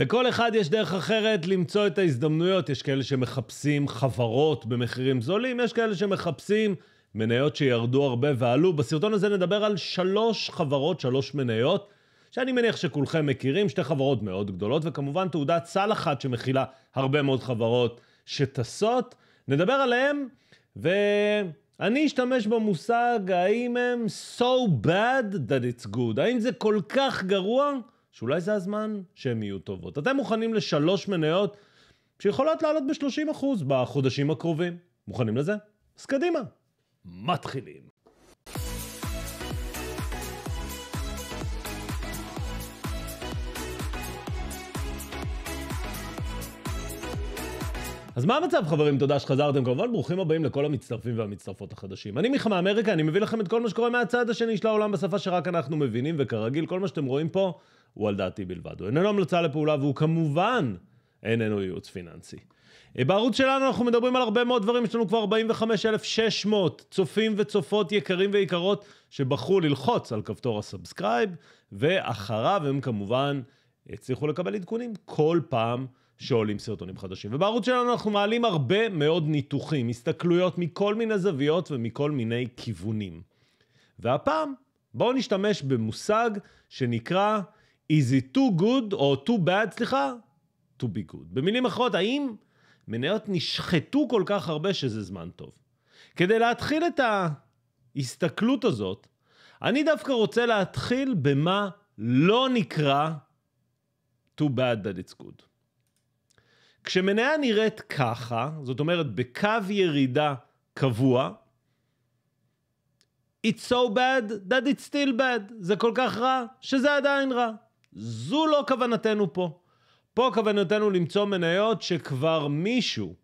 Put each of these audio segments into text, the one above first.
לכל אחד יש דרך אחרת למצוא את ההזדמנויות. יש כאלה שמחפשים חברות במחירים זולים, יש כאלה שמחפשים מניות שירדו הרבה ועלו. בסרטון הזה נדבר על שלוש חברות, שלוש מניות, שאני מניח שכולכם מכירים, שתי חברות מאוד גדולות, וכמובן תעודת סל אחת שמכילה הרבה מאוד חברות שטסות. נדבר עליהן, ואני אשתמש במושג האם הם so bad that it's good. האם זה כל כך גרוע? שאולי זה הזמן שהן יהיו טובות. אתם מוכנים לשלוש מניות שיכולות לעלות ב-30% בחודשים הקרובים. מוכנים לזה? אז קדימה, מתחילים. אז מה המצב חברים? תודה שחזרתם. כמובן ברוכים הבאים לכל המצטרפים והמצטרפות החדשים. אני מיכה מאמריקה, אני מביא לכם את כל מה שקורה מהצד השני של העולם בשפה שרק אנחנו מבינים, וכרגיל כל מה שאתם רואים פה הוא על דעתי בלבד. הוא איננו המלצה לפעולה והוא כמובן איננו ייעוץ פיננסי. אה, בערוץ שלנו אנחנו מדברים על הרבה מאוד דברים, יש לנו כבר 45,600 צופים וצופות יקרים ויקרות שבחרו ללחוץ על כפתור הסאבסקרייב, ואחריו הם כמובן הצליחו לקבל עדכונים כל פעם שעולים סרטונים חדשים. ובערוץ שלנו אנחנו מעלים הרבה מאוד ניתוחים, הסתכלויות מכל מיני זוויות ומכל מיני כיוונים. והפעם, בואו נשתמש במושג שנקרא is it too good או too bad, סליחה, to be good. במילים אחרות, האם מניות נשחטו כל כך הרבה שזה זמן טוב? כדי להתחיל את ההסתכלות הזאת, אני דווקא רוצה להתחיל במה לא נקרא too bad that it's good. כשמניה נראית ככה, זאת אומרת בקו ירידה קבוע, it's so bad that it's still bad, זה כל כך רע שזה עדיין רע. זו לא כוונתנו פה. פה כוונתנו למצוא מניות שכבר מישהו,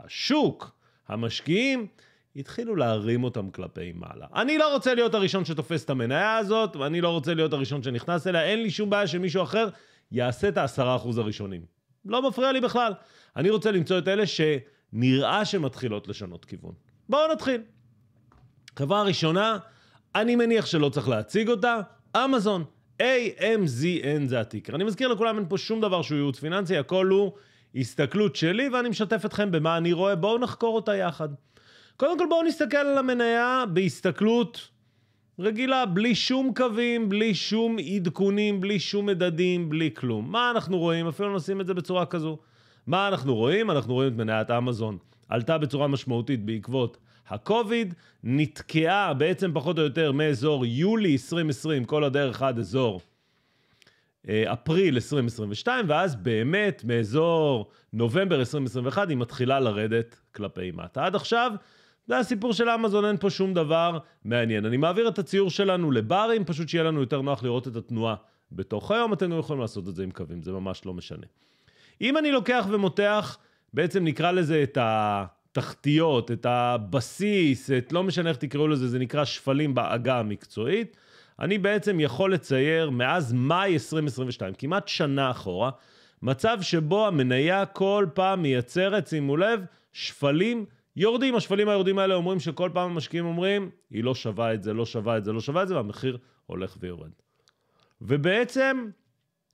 השוק, המשקיעים, התחילו להרים אותם כלפי מעלה. אני לא רוצה להיות הראשון שתופס את המניה הזאת, ואני לא רוצה להיות הראשון שנכנס אליה, אין לי שום בעיה שמישהו אחר יעשה את העשרה אחוז הראשונים. לא מפריע לי בכלל. אני רוצה למצוא את אלה שנראה שמתחילות לשנות כיוון. בואו נתחיל. חברה ראשונה, אני מניח שלא צריך להציג אותה, אמזון. AMZN זה הטיקר. אני מזכיר לכולם, אין פה שום דבר שהוא ייעוץ פיננסי, הכל הוא הסתכלות שלי, ואני משתף אתכם במה אני רואה, בואו נחקור אותה יחד. קודם כל בואו נסתכל על המניה בהסתכלות רגילה, בלי שום קווים, בלי שום עדכונים, בלי שום מדדים, בלי כלום. מה אנחנו רואים? אפילו נשים את זה בצורה כזו. מה אנחנו רואים? אנחנו רואים את מניית אמזון. עלתה בצורה משמעותית בעקבות הקוביד נתקעה בעצם פחות או יותר מאזור יולי 2020, כל הדרך עד אזור אה, אפריל 2022, ואז באמת מאזור נובמבר 2021 היא מתחילה לרדת כלפי מטה. עד עכשיו, זה הסיפור של אמזון, אין פה שום דבר מעניין. אני מעביר את הציור שלנו לברים, פשוט שיהיה לנו יותר נוח לראות את התנועה בתוך היום, אתם גם יכולים לעשות את זה עם קווים, זה ממש לא משנה. אם אני לוקח ומותח, בעצם נקרא לזה את ה... התחתיות, את הבסיס, את לא משנה איך תקראו לזה, זה נקרא שפלים בעגה המקצועית. אני בעצם יכול לצייר מאז מאי 2022, כמעט שנה אחורה, מצב שבו המניה כל פעם מייצרת, שימו לב, שפלים יורדים. השפלים היורדים האלה אומרים שכל פעם המשקיעים אומרים, היא לא שווה את זה, לא שווה את זה, לא שווה את זה, והמחיר הולך ויורד. ובעצם,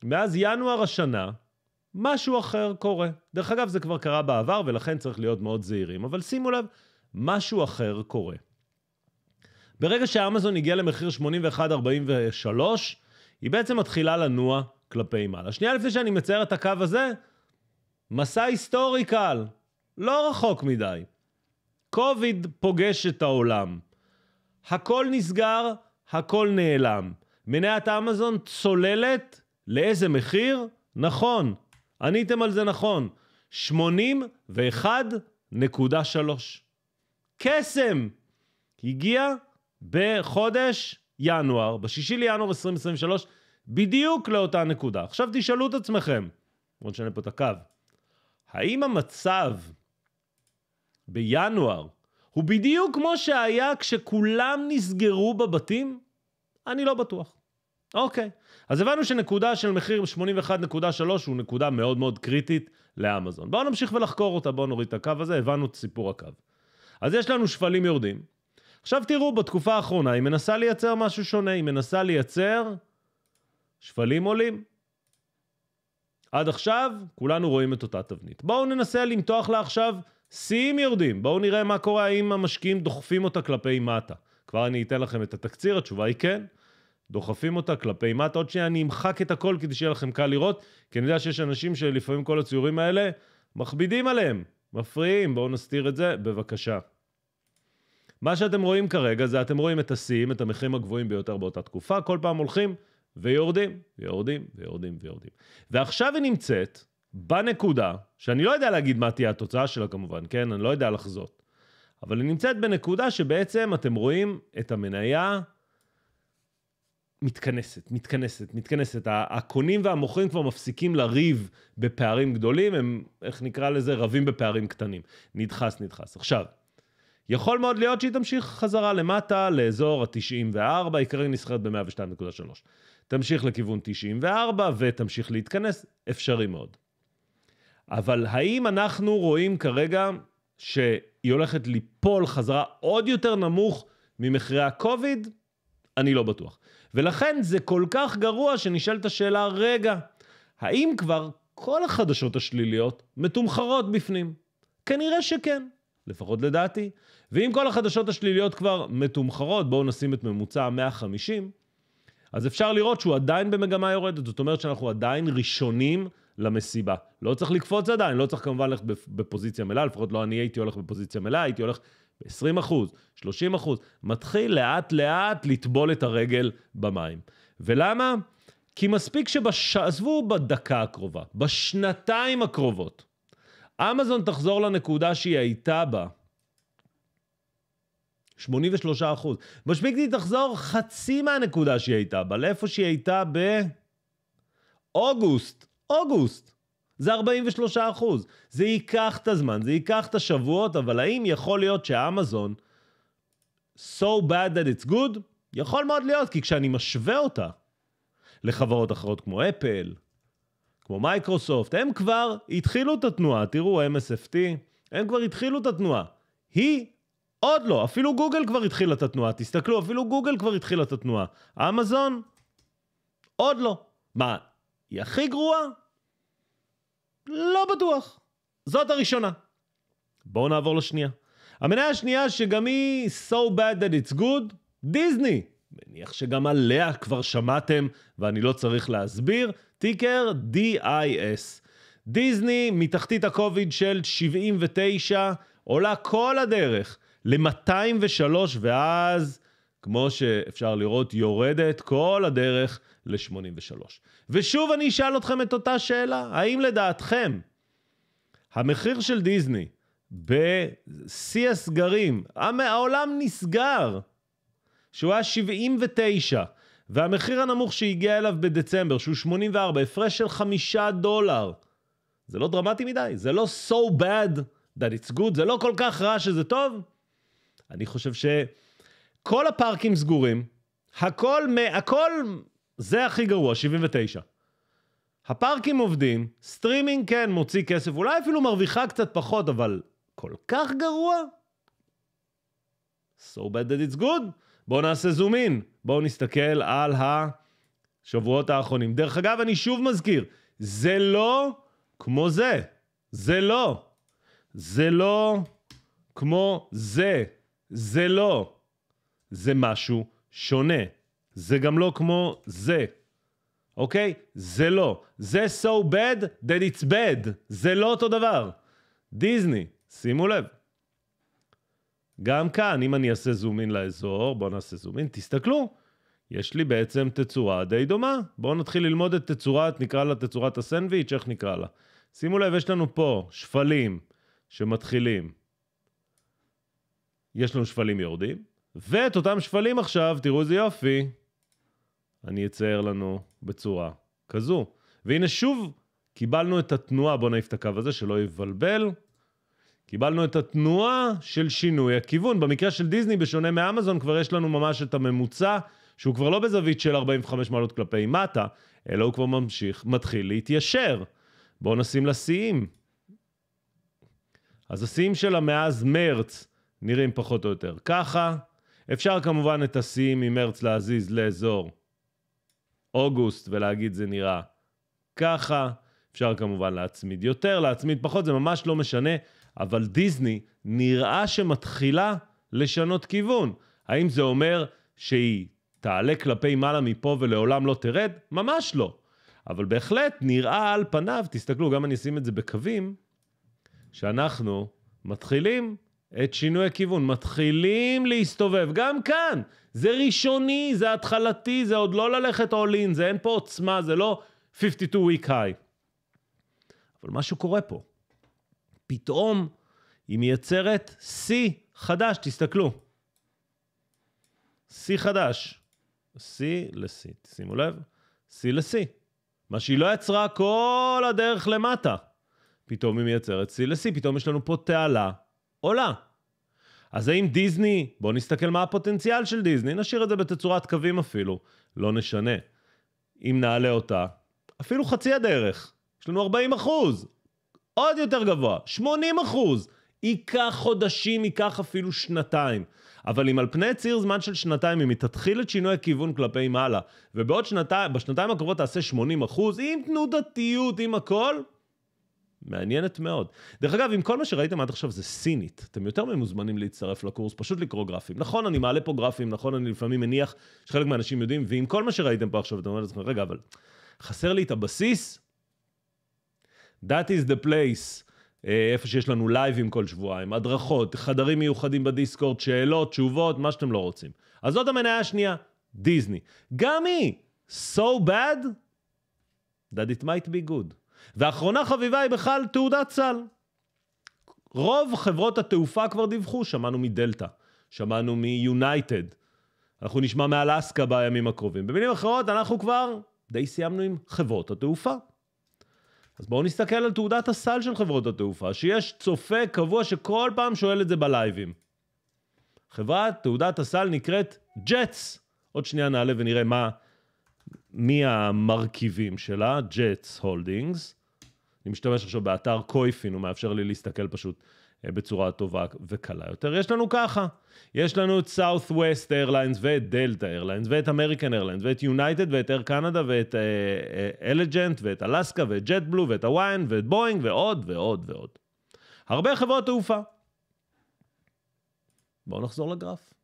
מאז ינואר השנה, משהו אחר קורה. דרך אגב, זה כבר קרה בעבר ולכן צריך להיות מאוד זהירים, אבל שימו לב, משהו אחר קורה. ברגע שאמזון הגיע למחיר 81.43, היא בעצם מתחילה לנוע כלפי מעלה. שנייה לפני שאני מצייר את הקו הזה, מסע היסטורי קל, לא רחוק מדי. קוביד פוגש את העולם. הכל נסגר, הכל נעלם. מניית אמזון צוללת, לאיזה מחיר? נכון, עניתם על זה נכון, 81.3. קסם הגיע בחודש ינואר, ב-6 לינואר 2023, בדיוק לאותה נקודה. עכשיו תשאלו את עצמכם, בואו נשנה פה את הקו, האם המצב בינואר הוא בדיוק כמו שהיה כשכולם נסגרו בבתים? אני לא בטוח. אוקיי. אז הבנו שנקודה של מחיר 81.3 הוא נקודה מאוד מאוד קריטית לאמזון. בואו נמשיך ולחקור אותה, בואו נוריד את הקו הזה, הבנו את סיפור הקו. אז יש לנו שפלים יורדים. עכשיו תראו, בתקופה האחרונה היא מנסה לייצר משהו שונה, היא מנסה לייצר שפלים עולים. עד עכשיו כולנו רואים את אותה תבנית. בואו ננסה למתוח לה עכשיו שיאים יורדים. בואו נראה מה קורה, האם המשקיעים דוחפים אותה כלפי מטה. כבר אני אתן לכם את התקציר, התשובה היא כן. דוחפים אותה כלפי מטה. עוד שנייה אני אמחק את הכל כדי שיהיה לכם קל לראות, כי אני יודע שיש אנשים שלפעמים כל הציורים האלה מכבידים עליהם, מפריעים. בואו נסתיר את זה, בבקשה. מה שאתם רואים כרגע זה אתם רואים את השיאים, את המחירים הגבוהים ביותר באותה תקופה, כל פעם הולכים ויורדים, ויורדים, ויורדים, ויורדים. ועכשיו היא נמצאת בנקודה, שאני לא יודע להגיד מה תהיה התוצאה שלה כמובן, כן? אני לא יודע לחזות. אבל היא נמצאת בנקודה שבעצם אתם רואים את המניה מתכנסת, מתכנסת, מתכנסת. הקונים והמוכרים כבר מפסיקים לריב בפערים גדולים, הם, איך נקרא לזה, רבים בפערים קטנים. נדחס, נדחס. עכשיו, יכול מאוד להיות שהיא תמשיך חזרה למטה, לאזור ה-94, היא כרגע נסחרת ב-102.3. תמשיך לכיוון 94 ותמשיך להתכנס, אפשרי מאוד. אבל האם אנחנו רואים כרגע שהיא הולכת ליפול חזרה עוד יותר נמוך ממחירי הקוביד? אני לא בטוח. ולכן זה כל כך גרוע שנשאלת השאלה, רגע, האם כבר כל החדשות השליליות מתומחרות בפנים? כנראה שכן, לפחות לדעתי. ואם כל החדשות השליליות כבר מתומחרות, בואו נשים את ממוצע ה-150, אז אפשר לראות שהוא עדיין במגמה יורדת. זאת אומרת שאנחנו עדיין ראשונים למסיבה. לא צריך לקפוץ עדיין, לא צריך כמובן ללכת בפוזיציה מלאה, לפחות לא אני הייתי הולך בפוזיציה מלאה, הייתי הולך 20 אחוז, 30 אחוז, מתחיל לאט לאט לטבול את הרגל במים. ולמה? כי מספיק שבש... עזבו בדקה הקרובה, בשנתיים הקרובות, אמזון תחזור לנקודה שהיא הייתה בה. 83 אחוז. מספיק שהיא תחזור חצי מהנקודה שהיא הייתה בה, לאיפה שהיא הייתה באוגוסט. אוגוסט. זה 43 אחוז. זה ייקח את הזמן, זה ייקח את השבועות, אבל האם יכול להיות שאמזון, so bad that it's good, יכול מאוד להיות, כי כשאני משווה אותה לחברות אחרות כמו אפל, כמו מייקרוסופט, הם כבר התחילו את התנועה, תראו, MSFT, הם כבר התחילו את התנועה. היא עוד לא, אפילו גוגל כבר התחילה את התנועה, תסתכלו, אפילו גוגל כבר התחילה את התנועה. אמזון, עוד לא. מה, היא הכי גרועה? לא בטוח. זאת הראשונה. בואו נעבור לשנייה. המניה השנייה שגם היא so bad that it's good, דיסני. מניח שגם עליה כבר שמעתם ואני לא צריך להסביר, טיקר DIS. דיסני מתחתית הקוביד של 79 עולה כל הדרך ל-203 ואז כמו שאפשר לראות, יורדת כל הדרך ל-83. ושוב אני אשאל אתכם את אותה שאלה, האם לדעתכם המחיר של דיסני בשיא הסגרים, העולם נסגר, שהוא היה 79, והמחיר הנמוך שהגיע אליו בדצמבר, שהוא 84, הפרש של 5 דולר. זה לא דרמטי מדי, זה לא so bad that it's good, זה לא כל כך רע שזה טוב. אני חושב ש... כל הפארקים סגורים, הכל, הכל, זה הכי גרוע, 79. הפארקים עובדים, סטרימינג כן מוציא כסף, אולי אפילו מרוויחה קצת פחות, אבל כל כך גרוע? So bad that it's good. בואו נעשה זום אין, בואו נסתכל על השבועות האחרונים. דרך אגב, אני שוב מזכיר, זה לא כמו זה. זה לא. זה לא כמו זה. זה לא. זה משהו שונה. זה גם לא כמו זה, אוקיי? זה לא. זה so bad that it's bad. זה לא אותו דבר. דיסני, שימו לב. גם כאן, אם אני אעשה זום אין לאזור, בואו נעשה זום אין, תסתכלו. יש לי בעצם תצורה די דומה. בואו נתחיל ללמוד את תצורת, נקרא לה תצורת הסנדוויץ', איך נקרא לה. שימו לב, יש לנו פה שפלים שמתחילים. יש לנו שפלים יורדים, ואת אותם שפלים עכשיו, תראו איזה יופי, אני אצייר לנו בצורה כזו. והנה שוב קיבלנו את התנועה, בואו נעיף את הקו הזה שלא יבלבל. קיבלנו את התנועה של שינוי הכיוון. במקרה של דיסני, בשונה מאמזון, כבר יש לנו ממש את הממוצע, שהוא כבר לא בזווית של 45 מעלות כלפי מטה, אלא הוא כבר ממשיך, מתחיל להתיישר. בואו נשים לה שיאים. אז השיאים שלה מאז מרץ נראים פחות או יותר ככה. אפשר כמובן את השיאים ממרץ להזיז לאזור אוגוסט ולהגיד זה נראה ככה. אפשר כמובן להצמיד יותר, להצמיד פחות, זה ממש לא משנה, אבל דיסני נראה שמתחילה לשנות כיוון. האם זה אומר שהיא תעלה כלפי מעלה מפה ולעולם לא תרד? ממש לא. אבל בהחלט נראה על פניו, תסתכלו, גם אני אשים את זה בקווים, שאנחנו מתחילים את שינוי הכיוון. מתחילים להסתובב, גם כאן. זה ראשוני, זה התחלתי, זה עוד לא ללכת all in, זה אין פה עוצמה, זה לא 52 week high. אבל משהו קורה פה. פתאום היא מייצרת שיא חדש, תסתכלו. שיא חדש. שיא לשיא, שימו לב, שיא לשיא. מה שהיא לא יצרה כל הדרך למטה. פתאום היא מייצרת שיא לשיא, פתאום יש לנו פה תעלה עולה. אז האם דיסני, בואו נסתכל מה הפוטנציאל של דיסני, נשאיר את זה בתצורת קווים אפילו, לא נשנה. אם נעלה אותה, אפילו חצי הדרך, יש לנו 40 אחוז, עוד יותר גבוה, 80 אחוז. ייקח חודשים, ייקח אפילו שנתיים. אבל אם על פני ציר זמן של שנתיים, אם היא תתחיל את שינוי הכיוון כלפי מעלה, ובעוד שנתיים, בשנתיים הקרובות תעשה 80 אחוז, עם תנודתיות, עם הכל, מעניינת מאוד. דרך אגב, אם כל מה שראיתם עד עכשיו זה סינית, אתם יותר ממוזמנים להצטרף לקורס, פשוט לקרוא גרפים. נכון, אני מעלה פה גרפים, נכון, אני לפעמים מניח שחלק מהאנשים יודעים, ואם כל מה שראיתם פה עכשיו, אתם אומרים לעצמכם, רגע, אבל חסר לי את הבסיס? That is the place, אה, איפה שיש לנו לייבים כל שבועיים, הדרכות, חדרים מיוחדים בדיסקורד, שאלות, תשובות, מה שאתם לא רוצים. אז זאת המניה השנייה, דיסני. גם היא, so bad, that it might be good. ואחרונה חביבה היא בכלל תעודת סל. רוב חברות התעופה כבר דיווחו, שמענו מדלתא, שמענו מיונייטד, אנחנו נשמע מאלסקה בימים הקרובים. במילים אחרות, אנחנו כבר די סיימנו עם חברות התעופה. אז בואו נסתכל על תעודת הסל של חברות התעופה, שיש צופה קבוע שכל פעם שואל את זה בלייבים. חברת תעודת הסל נקראת ג'טס. עוד שנייה נעלה ונראה מה מי המרכיבים שלה, ג'טס הולדינגס. אני משתמש עכשיו באתר קויפין, הוא מאפשר לי להסתכל פשוט אה, בצורה טובה וקלה יותר. יש לנו ככה, יש לנו את Southwest Airlines ואת Delta Airlines ואת American Airlines ואת United ואת Air Canada ואת אלג'נט אה, אה, ואת אלסקה ואת JetBlue ואת הוויין ואת בואינג ועוד ועוד ועוד. הרבה חברות תעופה. בואו נחזור לגרף.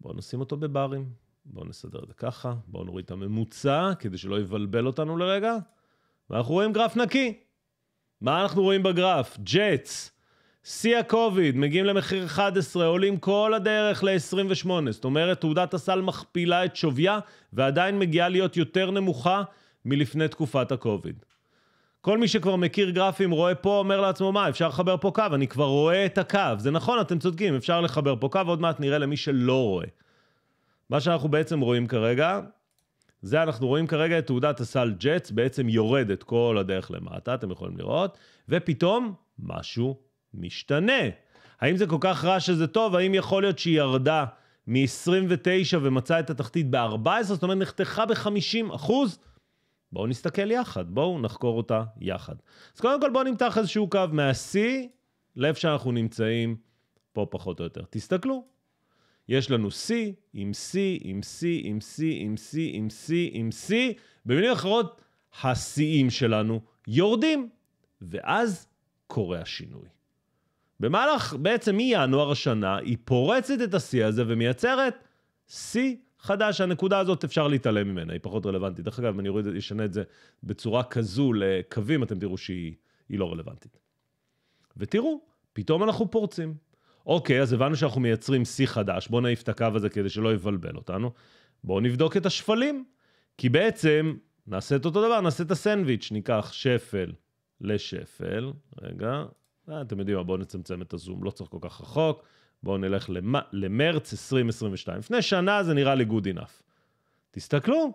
בואו נשים אותו בברים. בואו נסדר את זה ככה, בואו נוריד את הממוצע כדי שלא יבלבל אותנו לרגע, ואנחנו רואים גרף נקי. מה אנחנו רואים בגרף? ג'טס, שיא הקוביד, מגיעים למחיר 11, עולים כל הדרך ל-28. זאת אומרת, תעודת הסל מכפילה את שוויה, ועדיין מגיעה להיות יותר נמוכה מלפני תקופת הקוביד. כל מי שכבר מכיר גרפים רואה פה, אומר לעצמו, מה, אפשר לחבר פה קו, אני כבר רואה את הקו. זה נכון, אתם צודקים, אפשר לחבר פה קו, עוד מעט נראה למי שלא רואה. מה שאנחנו בעצם רואים כרגע, זה אנחנו רואים כרגע את תעודת הסל ג'טס בעצם יורדת כל הדרך למטה, אתם יכולים לראות, ופתאום משהו משתנה. האם זה כל כך רע שזה טוב? האם יכול להיות שהיא ירדה מ-29 ומצאה את התחתית ב-14? זאת אומרת, נחתכה ב-50 אחוז? בואו נסתכל יחד, בואו נחקור אותה יחד. אז קודם כל בואו נמתח איזשהו קו מהשיא לאיפה שאנחנו נמצאים פה פחות או יותר. תסתכלו, יש לנו C עם C עם C עם C עם C עם C עם C, במילים אחרות, השיאים שלנו יורדים, ואז קורה השינוי. במהלך, בעצם מינואר השנה, היא פורצת את השיא הזה ומייצרת שיא חדש, הנקודה הזאת אפשר להתעלם ממנה, היא פחות רלוונטית. דרך אגב, אם אני אוריד, אשנה את זה בצורה כזו לקווים, אתם תראו שהיא לא רלוונטית. ותראו, פתאום אנחנו פורצים. אוקיי, אז הבנו שאנחנו מייצרים שיא חדש, בואו נעיף את הקו הזה כדי שלא יבלבל אותנו. בואו נבדוק את השפלים, כי בעצם נעשה את אותו דבר, נעשה את הסנדוויץ', ניקח שפל לשפל, רגע, אה, אתם יודעים מה, בואו נצמצם את הזום, לא צריך כל כך רחוק, בואו נלך למ... למרץ 2022. לפני שנה זה נראה לי good enough. תסתכלו,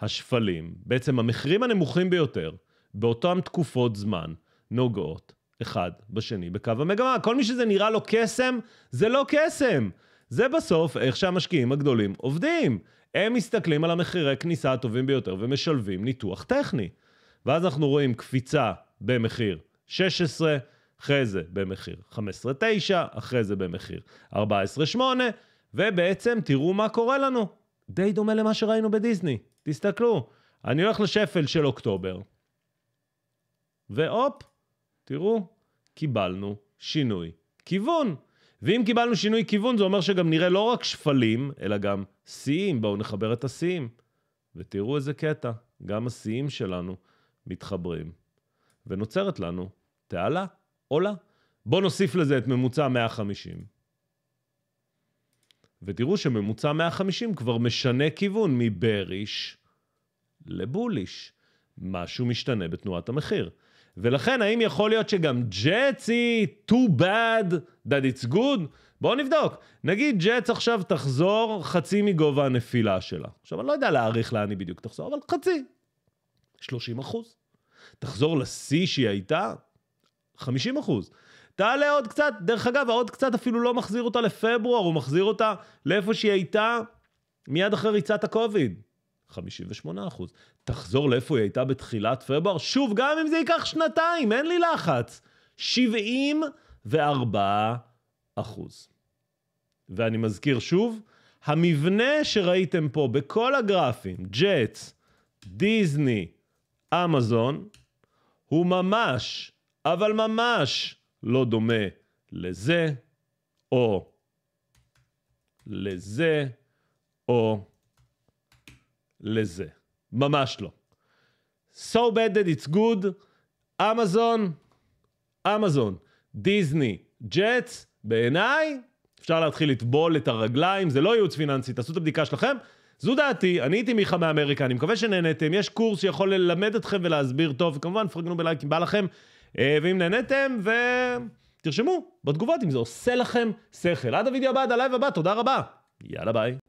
השפלים, בעצם המחירים הנמוכים ביותר, באותן תקופות זמן, נוגעות אחד בשני בקו המגמה. כל מי שזה נראה לו קסם, זה לא קסם. זה בסוף איך שהמשקיעים הגדולים עובדים. הם מסתכלים על המחירי כניסה הטובים ביותר ומשלבים ניתוח טכני. ואז אנחנו רואים קפיצה במחיר 16, אחרי זה במחיר 15.9, אחרי זה במחיר 14.8, ובעצם תראו מה קורה לנו. די דומה למה שראינו בדיסני. תסתכלו, אני הולך לשפל של אוקטובר, והופ, תראו, קיבלנו שינוי כיוון. ואם קיבלנו שינוי כיוון, זה אומר שגם נראה לא רק שפלים, אלא גם שיאים. בואו נחבר את השיאים. ותראו איזה קטע, גם השיאים שלנו מתחברים. ונוצרת לנו תעלה, עולה. בואו נוסיף לזה את ממוצע 150. ותראו שממוצע 150 כבר משנה כיוון מבריש לבוליש. משהו משתנה בתנועת המחיר. ולכן, האם יכול להיות שגם ג'אטסי, too bad that it's good? בואו נבדוק. נגיד ג'אטס עכשיו תחזור חצי מגובה הנפילה שלה. עכשיו, אני לא יודע להעריך לאן היא בדיוק תחזור, אבל חצי. 30 אחוז. תחזור לשיא שהיא הייתה, 50 אחוז. תעלה עוד קצת, דרך אגב, העוד קצת אפילו לא מחזיר אותה לפברואר, הוא מחזיר אותה לאיפה שהיא הייתה מיד אחרי ריצת הקוביד. 58 תחזור לאיפה היא הייתה בתחילת פברואר, שוב, גם אם זה ייקח שנתיים, אין לי לחץ. 74 ואני מזכיר שוב, המבנה שראיתם פה בכל הגרפים, ג'טס, דיסני, אמזון, הוא ממש, אבל ממש לא דומה לזה, או לזה, או לזה. ממש לא. So bad that it's good, אמזון, אמזון, דיסני, ג'אטס, בעיניי, אפשר להתחיל לטבול את הרגליים, זה לא ייעוץ פיננסי, תעשו את הבדיקה שלכם. זו דעתי, אני הייתי מיכה מאמריקה, אני מקווה שנהנתם, יש קורס שיכול ללמד אתכם ולהסביר טוב, כמובן, פרגנו בלייק אם בא לכם, אה, ואם נהנתם, ותרשמו בתגובות אם זה עושה לכם שכל. עד הוידאו הבא, עד הלייב הבא, תודה רבה. יאללה ביי.